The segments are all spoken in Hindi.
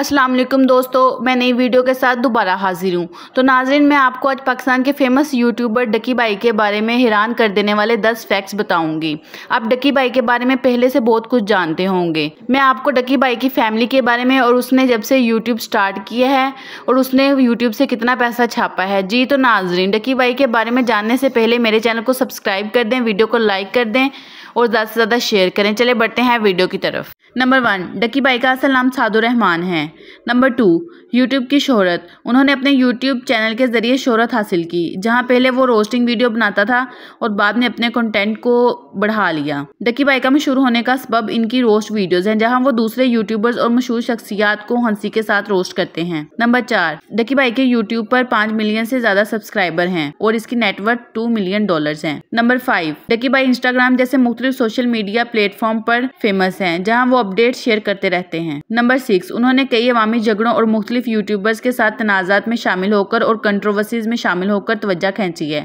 असलम दोस्तों मैं नई वीडियो के साथ दोबारा हाजिर हूँ तो नाजरन मैं आपको आज पाकिस्तान के फेमस यूट्यूबर डकी बाई के बारे में हैरान कर देने वाले 10 फैक्ट्स बताऊंगी आप डकी बाई के बारे में पहले से बहुत कुछ जानते होंगे मैं आपको डकी बाई की फैमिली के बारे में और उसने जब से यूट्यूब स्टार्ट किया है और उसने यूट्यूब से कितना पैसा छापा है जी तो नाजरीन डकी बाई के बारे में जानने से पहले मेरे चैनल को सब्सक्राइब कर दें वीडियो को लाइक कर दें और ज़्यादा से ज़्यादा शेयर करें चले बढ़ते हैं वीडियो की तरफ नंबर वन बाई का असल नाम सादुर रहमान है नंबर टू यूट्यूब की शोहरत उन्होंने अपने यूट्यूब चैनल के ज़रिए शोहरत हासिल की जहां पहले वो रोस्टिंग वीडियो बनाता था और बाद में अपने कंटेंट को बढ़ा लिया बाई का मशहूर होने का सबब इनकी रोस्ट वीडियोज़ हैं जहाँ वो दूसरे यूट्यूबर्स और मशहूर शख्सियात को हंसी के साथ रोस्ट करते हैं नंबर चार बाई के यूट्यूब पर पाँच मिलियन से ज़्यादा सब्सक्राइबर हैं और इसकी नेटवर्क टू मिलियन डॉलर हैं नंबर फाइव बाई इंस्टाग्राम जैसे मुख्तलिफ सोशल मीडिया प्लेटफॉर्म पर फेमस हैं जहाँ वो अपडेट शेयर करते रहते हैं नंबर सिक्स उन्होंने कई अवामी झगड़ों और मुख्तलिफ यूट्यूबर्स के साथ तनाज़ात में शामिल होकर और कंट्रोवर्सीज में शामिल होकर तवज्जा खींची है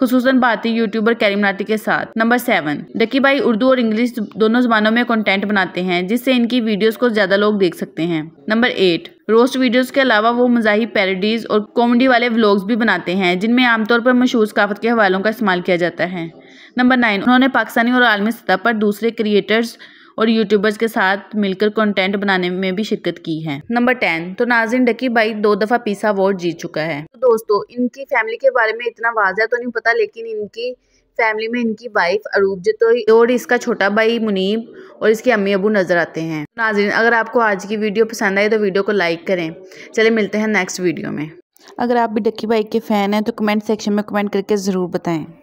खसूस भारतीय यूट्यूबर कैरिम नाटी के साथ नंबर सेवन डकी भाई उर्दू और इंग्लिश दोनों जबानों में कंटेंट बनाते हैं जिससे इनकी वीडियोस को ज़्यादा लोग देख सकते हैं नंबर एट रोस्ट वीडियोस के अलावा वो मजाही पैरडीज और कॉमेडी वाले व्लॉग्स भी बनाते हैं जिनमें आमतौर पर मशहूर सकाफत के हवालों का इस्तेमाल किया जाता है नंबर नाइन उन्होंने पाकिस्तानी और आलमी सतह पर दूसरे क्रिएटर्स और यूट्यूबर्स के साथ मिलकर कंटेंट बनाने में भी शिरकत की है नंबर टेन तो नाजिन डकी बाई दो दफ़ा पीसा अवार्ड जीत चुका है तो दोस्तों इनकी फैमिली के बारे में इतना वाजह तो नहीं पता लेकिन इनकी फैमिली में इनकी वाइफ अरूप जतोई और इसका छोटा भाई मुनीब और इसके अम्मी अबू नज़र आते हैं तो नाजरीन अगर आपको आज की वीडियो पसंद आई तो वीडियो को लाइक करें चले मिलते हैं नेक्स्ट वीडियो में अगर आप भी डक्की बाइक के फ़ैन हैं तो कमेंट सेक्शन में कमेंट करके ज़रूर बताएं